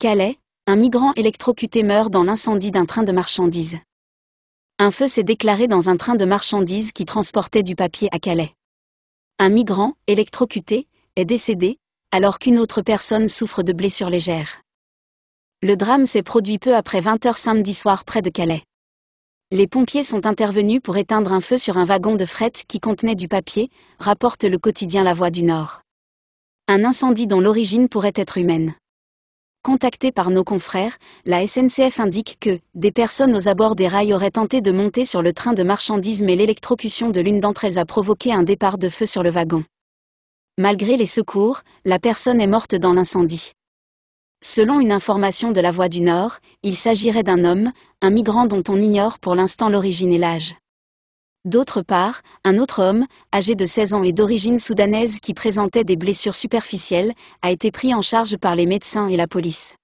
Calais, un migrant électrocuté meurt dans l'incendie d'un train de marchandises. Un feu s'est déclaré dans un train de marchandises qui transportait du papier à Calais. Un migrant, électrocuté, est décédé, alors qu'une autre personne souffre de blessures légères. Le drame s'est produit peu après 20h samedi soir près de Calais. Les pompiers sont intervenus pour éteindre un feu sur un wagon de fret qui contenait du papier, rapporte le quotidien La Voix du Nord. Un incendie dont l'origine pourrait être humaine. Contactée par nos confrères, la SNCF indique que des personnes aux abords des rails auraient tenté de monter sur le train de marchandises mais l'électrocution de l'une d'entre elles a provoqué un départ de feu sur le wagon. Malgré les secours, la personne est morte dans l'incendie. Selon une information de la Voix du Nord, il s'agirait d'un homme, un migrant dont on ignore pour l'instant l'origine et l'âge. D'autre part, un autre homme, âgé de 16 ans et d'origine soudanaise qui présentait des blessures superficielles, a été pris en charge par les médecins et la police.